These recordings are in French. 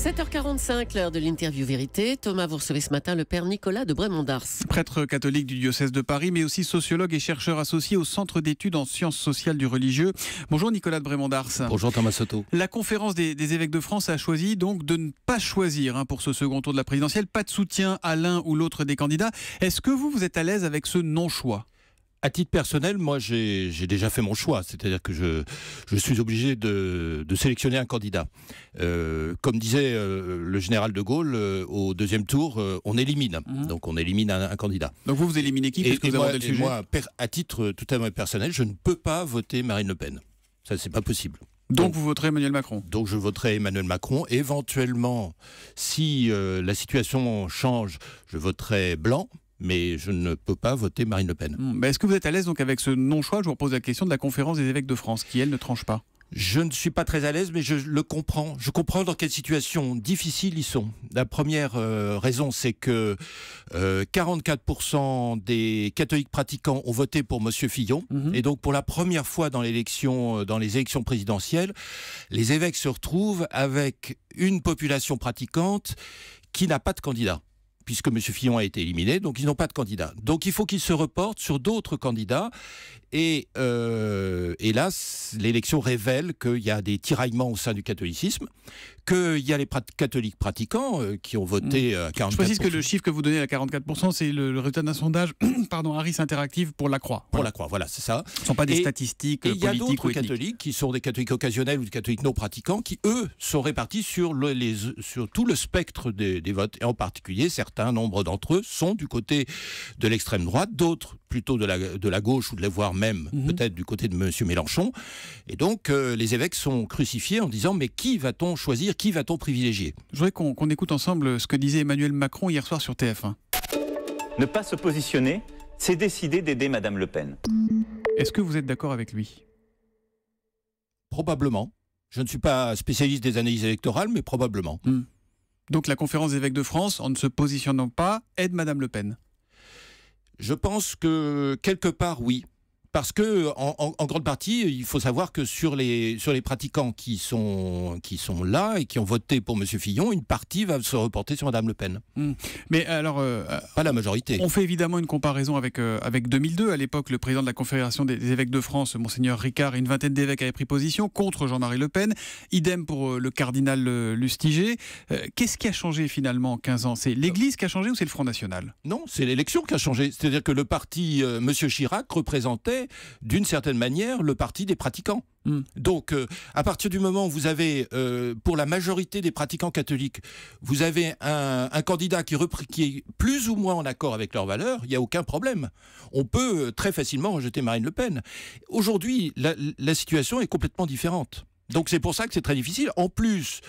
7h45, l'heure de l'interview vérité. Thomas, vous recevez ce matin le père Nicolas de Brémondars. Prêtre catholique du diocèse de Paris, mais aussi sociologue et chercheur associé au Centre d'études en sciences sociales du religieux. Bonjour Nicolas de Brémondars. Bonjour Thomas Soto. La conférence des, évêques de France a choisi donc de ne pas choisir hein, pour ce second tour de la présidentielle, pas de soutien à l'un ou l'autre des candidats. Est-ce que vous, vous êtes à l'aise avec ce non-choix à titre personnel, moi, j'ai déjà fait mon choix. C'est-à-dire que je, suis obligé de, sélectionner un candidat. Euh, comme disait euh, le général de Gaulle, euh, au deuxième tour, on élimine. Mhm. Donc, on élimine un, candidat. Donc, vous, vous éliminez qui parce que vous moi, à titre tout à fait personnel, je ne peux pas voter Marine Le Pen. Ça, c'est pas possible. Donc, donc, vous voterez Emmanuel Macron Donc je voterai Emmanuel Macron. Éventuellement, si la situation change, je voterai Blanc mais je ne peux pas voter Marine Le Pen. Mmh, est-ce que vous êtes à l'aise donc avec ce non-choix Je vous repose la question de la conférence des évêques de France, qui elle ne tranche pas. Je ne suis pas très à l'aise, mais je le comprends. Je comprends dans quelle situation difficile ils sont. La première euh, raison, c'est que 44% euh, des catholiques pratiquants ont voté pour M. Fillon, mmh. et donc pour la première fois dans l'élection, euh, dans les élections présidentielles, les évêques se retrouvent avec une population pratiquante qui n'a pas de candidat puisque M. Fillon a été éliminé, donc ils n'ont pas de candidat. Donc il faut qu'ils se reportent sur d'autres candidats. Et là, euh, hélas, l'élection révèle qu'il y a des tiraillements au sein du catholicisme, qu'il y a les catholiques pratiquants euh, qui ont voté à mm. 44%. Euh, Je précise que le chiffre que vous donnez à 44%, c'est le, résultat d'un sondage, pardon, Harris Interactive pour la Croix. Pour la Croix, voilà, c'est ça. Ce ne sont pas des statistiques et Il y a d'autres catholiques qui sont des catholiques occasionnels ou des catholiques non pratiquants qui, eux, sont répartis sur, tout le spectre des, des votes. Et en particulier, certains nombre d'entre eux sont du côté de l'extrême droite, d'autres plutôt de la, gauche ou de la voir même mhm. peut-être du côté de M. Mélenchon. Et donc euh, les évêques sont crucifiés en disant mais qui va-t-on choisir, qui va-t-on privilégier Je voudrais qu'on écoute ensemble ce que disait Emmanuel Macron hier soir sur TF1. Ne pas se positionner, c'est décider d'aider Mme Le Pen. Est-ce que vous êtes d'accord avec lui Probablement. Je ne suis pas spécialiste des analyses électorales, mais probablement. Hmm. Donc la conférence des évêques de France, en ne se positionnant pas, aide Mme Le Pen. Je pense que quelque part, oui parce que en, grande partie, il faut savoir que sur les sur les pratiquants qui sont qui sont là et qui ont voté pour Monsieur Fillon, une partie va se reporter sur Madame Le Pen. Hmm. Mais alors, euh, euh, pas la majorité. On fait évidemment une comparaison avec euh, avec 2002. À l'époque, le président de la Confédération des, évêques de France, Monseigneur Ricard, et une vingtaine d'évêques avaient pris position contre Jean-Marie Le Pen. Idem pour le cardinal Lustiger. Qu'est-ce qui a changé finalement en 15 ans C'est l'Église qui a changé ou c'est le Front National Non, c'est l'élection qui a changé. C'est-à-dire que le parti Monsieur Chirac représentait d'une certaine manière, le parti des pratiquants. Hmm. Donc, euh, à partir du moment où vous avez, euh, pour la majorité des pratiquants catholiques, vous avez un, candidat qui, est plus ou moins en accord avec leurs valeurs, il n'y a aucun problème. On peut euh, très facilement rejeter Marine Le Pen. Aujourd'hui, la, situation est complètement différente. Donc c'est pour ça que c'est très difficile. En plus,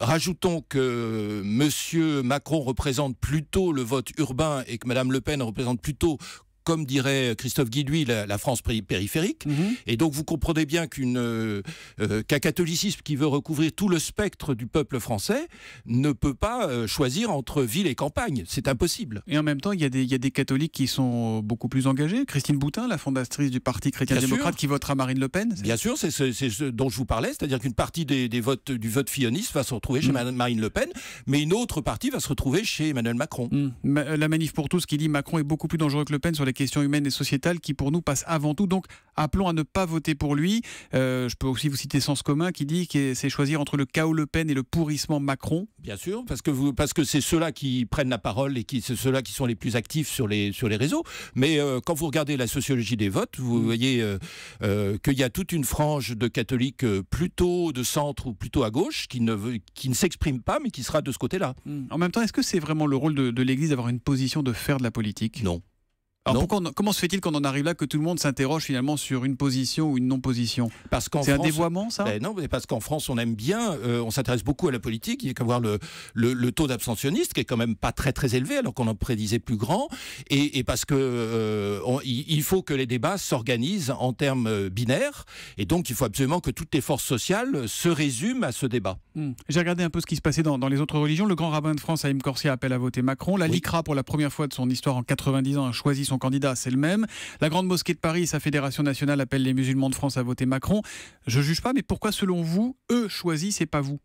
rajoutons que M. Macron représente plutôt le vote urbain et que Mme Le Pen représente plutôt, comme dirait Christophe Guidouy, la, France périphérique. Mm-hmm. Et donc vous comprenez bien euh, euh, qu'un catholicisme qui veut recouvrir tout le spectre du peuple français ne peut pas euh, choisir entre ville et campagne. C'est impossible. Et en même temps, il y, a des, y, a des catholiques qui sont beaucoup plus engagés. Christine Boutin, la fondatrice du Parti chrétien-démocrate, qui votera Marine Le Pen. Bien sûr, c'est ce, dont je vous parlais, c'est-à-dire qu'une partie des, des, votes du vote filloniste va se retrouver chez mm. Marine Le Pen, mais une autre partie va se retrouver chez Emmanuel Macron. Mm. la manif pour tous qui dit Macron est beaucoup plus dangereux que Le Pen sur les question humaine et sociétale qui pour nous passe avant tout. Donc appelons à ne pas voter pour lui. Euh, je peux aussi vous citer Sens commun qui dit que c'est choisir entre le chaos Le Pen et le pourrissement Macron. Bien sûr, parce que vous, parce que c'est ceux-là qui prennent la parole et qui c'est ceux-là qui sont les plus actifs sur les sur les réseaux. Mais euh, quand vous regardez la sociologie des votes, vous mm. voyez euh, qu'il y a toute une frange de catholiques plutôt de centre ou plutôt à gauche qui ne qui ne s'exprime pas, mais qui sera de ce côté-là. Mm. En même temps, est-ce que c'est vraiment le rôle de, de l'Église d'avoir une position de faire de la politique Non comment se fait-il qu'on en arrive là que tout le monde s'interroge finalement sur une position ou une non-position Parce c'est un dévoiement ça ben Non, mais parce qu'en France on aime bien, euh, on s'intéresse beaucoup à la politique. Il y a qu'à voir le, le, taux d'abstentionniste qui est quand même pas très très élevé alors qu'on en prédisait plus grand, et, parce que euh, il faut que les débats s'organisent en termes euh, binaires, et donc il faut absolument que toutes les forces sociales se résument à ce débat. Hmm. J'ai regardé un peu ce qui se passait dans, les autres religions. Le grand rabbin de France, Haïm Corsia, appelle à voter Macron. La LICRA, pour la première fois de son histoire en 90 ans, a choisi son candidat, c'est le même. La Grande Mosquée de Paris, sa fédération nationale appelle les musulmans de France à voter Macron. Je juge pas, mais pourquoi, selon vous, eux choisissent et pas vous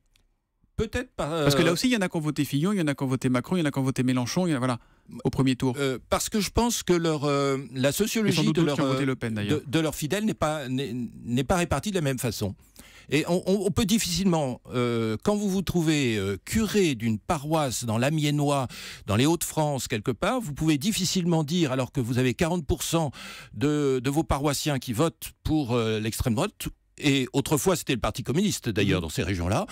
Peut-être Parce que là euh, aussi, il y en a qui ont voté Fillon, il y en a qui ont voté Macron, il y en a qui ont voté Mélenchon, voilà, au premier tour. Euh, parce que je pense que leur, euh, la sociologie de, leur, leurs fidèles n'est n'est pas répartie de la même façon. Et on, peut difficilement, euh, quand vous vous trouvez euh, curé d'une paroisse dans l'Amiénois, dans les Hauts-de-France, quelque part, vous pouvez difficilement dire, alors que vous avez 40% de, vos paroissiens qui votent pour euh, l'extrême droite, et autrefois c'était le Parti communiste d'ailleurs dans ces régions-là,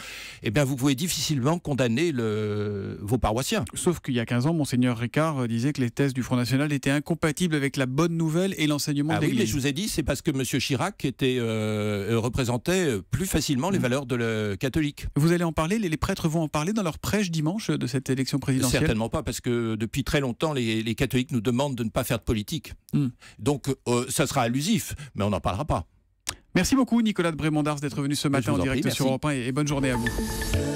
eh bien vous pouvez difficilement condamner le... vos paroissiens. Sauf qu'il y a 15 ans, Monseigneur Ricard euh, disait que les thèses du Front National étaient incompatibles avec la bonne nouvelle et l'enseignement ah de Oui, mais je vous ai dit, c'est parce que M. Chirac était, euh, euh, représentait plus facilement les mm. valeurs de le catholique. Vous allez en parler, les, prêtres vont en parler dans leur prêche dimanche de cette élection présidentielle Certainement pas, parce que depuis très longtemps, les, catholiques nous demandent de ne pas faire de politique. Mm. Donc ça sera allusif, mais on n'en parlera pas. Merci beaucoup Nicolas de Brémondars d'être venu ce matin en, direct sur Europe 1 et bonne journée à vous.